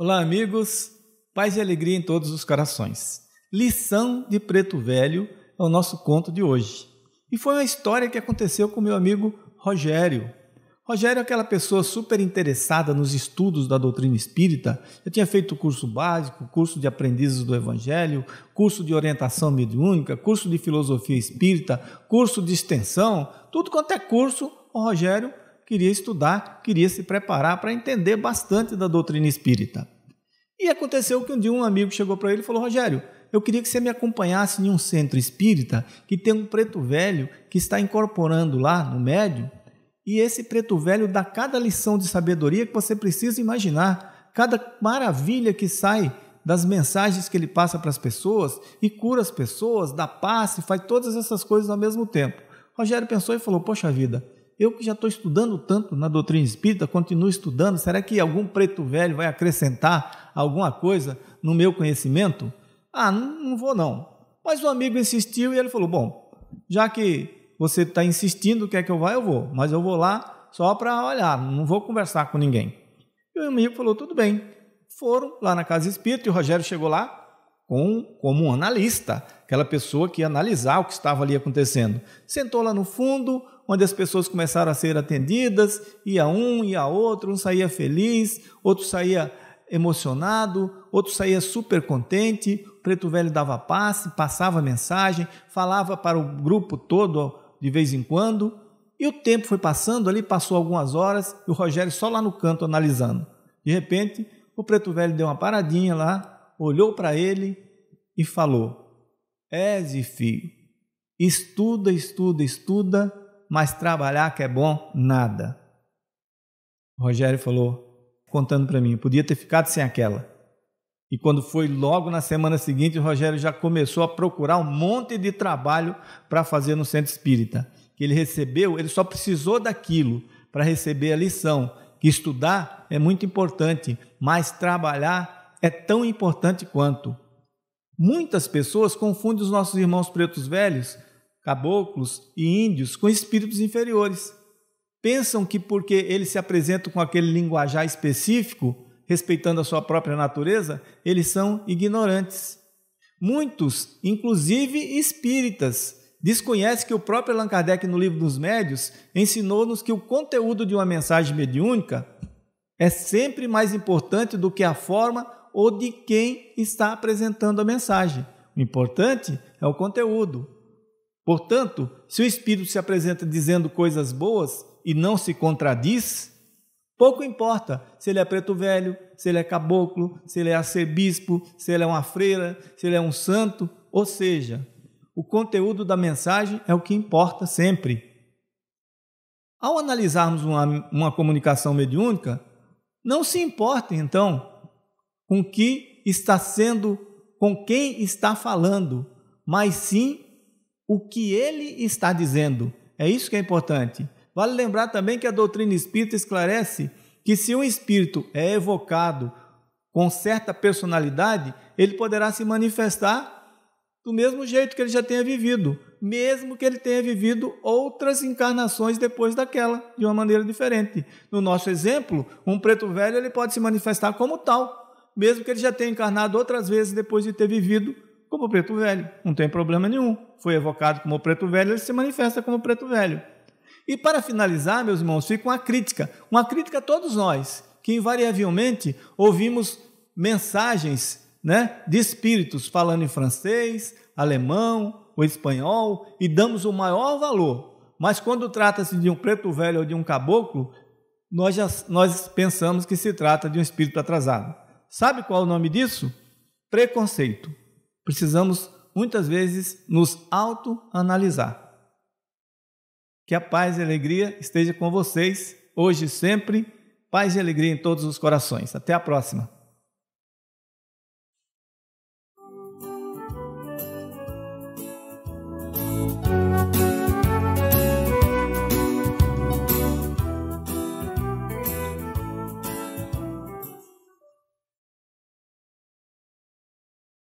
Olá, amigos. Paz e alegria em todos os corações. Lição de Preto Velho é o nosso conto de hoje. E foi uma história que aconteceu com meu amigo Rogério. Rogério é aquela pessoa super interessada nos estudos da doutrina espírita. Eu tinha feito curso básico, curso de aprendizes do Evangelho, curso de orientação mediúnica, curso de filosofia espírita, curso de extensão, tudo quanto é curso, o Rogério queria estudar, queria se preparar para entender bastante da doutrina espírita. E aconteceu que um dia um amigo chegou para ele e falou: Rogério, eu queria que você me acompanhasse em um centro espírita que tem um preto velho que está incorporando lá no médium. E esse preto velho dá cada lição de sabedoria que você precisa imaginar, cada maravilha que sai das mensagens que ele passa para as pessoas e cura as pessoas, dá passe, faz todas essas coisas ao mesmo tempo. Rogério pensou e falou: Poxa vida, eu que já estou estudando tanto na doutrina espírita, continuo estudando, será que algum preto velho vai acrescentar alguma coisa no meu conhecimento? Ah, não, não vou não. Mas o amigo insistiu e ele falou: Bom, já que você está insistindo, quer que eu vá? Eu vou, mas eu vou lá só para olhar, não vou conversar com ninguém. E o amigo falou: Tudo bem. Foram lá na casa espírita e o Rogério chegou lá, com, como um analista, aquela pessoa que ia analisar o que estava ali acontecendo. Sentou lá no fundo, onde as pessoas começaram a ser atendidas, ia um, ia outro, um saía feliz, outro saía emocionado, outro saía super contente, o preto velho dava passe, passava mensagem, falava para o grupo todo de vez em quando, e o tempo foi passando, ali passou algumas horas, e o Rogério só lá no canto analisando. De repente, o preto velho deu uma paradinha lá, olhou para ele e falou: Eze, filho, estuda, estuda, estuda, mas trabalhar que é bom, nada. Rogério falou, contando para mim, podia ter ficado sem aquela. E quando foi logo na semana seguinte, o Rogério já começou a procurar um monte de trabalho para fazer no centro espírita. Que ele recebeu, ele só precisou daquilo para receber a lição, que estudar é muito importante, mas trabalhar é tão importante quanto. Muitas pessoas confundem os nossos irmãos pretos velhos, caboclos e índios com espíritos inferiores. Pensam que porque eles se apresentam com aquele linguajar específico, respeitando a sua própria natureza, eles são ignorantes. Muitos, inclusive espíritas, desconhecem que o próprio Allan Kardec, no Livro dos Médios, ensinou-nos que o conteúdo de uma mensagem mediúnica é sempre mais importante do que a forma ou de quem está apresentando a mensagem. O importante é o conteúdo. Portanto, se o espírito se apresenta dizendo coisas boas e não se contradiz, pouco importa se ele é preto velho, se ele é caboclo, se ele é arcebispo, se ele é uma freira, se ele é um santo, ou seja, o conteúdo da mensagem é o que importa sempre. Ao analisarmos uma, uma comunicação mediúnica, não se importe, então, com que está sendo, com quem está falando, mas sim o que ele está dizendo. É isso que é importante. Vale lembrar também que a doutrina espírita esclarece que se um espírito é evocado com certa personalidade, ele poderá se manifestar do mesmo jeito que ele já tenha vivido, mesmo que ele tenha vivido outras encarnações depois daquela, de uma maneira diferente. No nosso exemplo, um preto velho ele pode se manifestar como tal, mesmo que ele já tenha encarnado outras vezes depois de ter vivido como preto velho. Não tem problema nenhum. Foi evocado como preto velho, ele se manifesta como preto velho. E para finalizar, meus irmãos, fica uma crítica, uma crítica a todos nós, que invariavelmente ouvimos mensagens né, de espíritos falando em francês, alemão ou espanhol e damos o maior valor. Mas quando trata-se de um preto velho ou de um caboclo, nós, já, nós pensamos que se trata de um espírito atrasado. Sabe qual é o nome disso? Preconceito. Precisamos muitas vezes nos autoanalisar. Que a paz e a alegria esteja com vocês hoje e sempre. Paz e alegria em todos os corações. Até a próxima.